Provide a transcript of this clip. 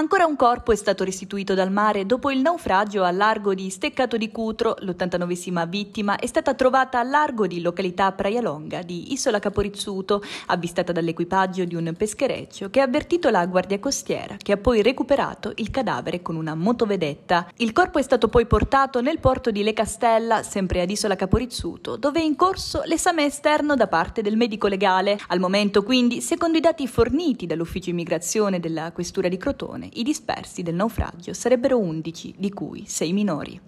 Ancora un corpo è stato restituito dal mare dopo il naufragio al largo di Steccato di Cutro. L'89esima vittima è stata trovata al largo di località Praia Longa di Isola Caporizzuto, avvistata dall'equipaggio di un peschereccio che ha avvertito la guardia costiera, che ha poi recuperato il cadavere con una motovedetta. Il corpo è stato poi portato nel porto di Le Castella, sempre ad Isola Caporizzuto, dove è in corso l'esame esterno da parte del medico legale. Al momento, quindi, secondo i dati forniti dall'ufficio immigrazione della questura di Crotone, i dispersi del naufragio sarebbero 11, di cui 6 minori.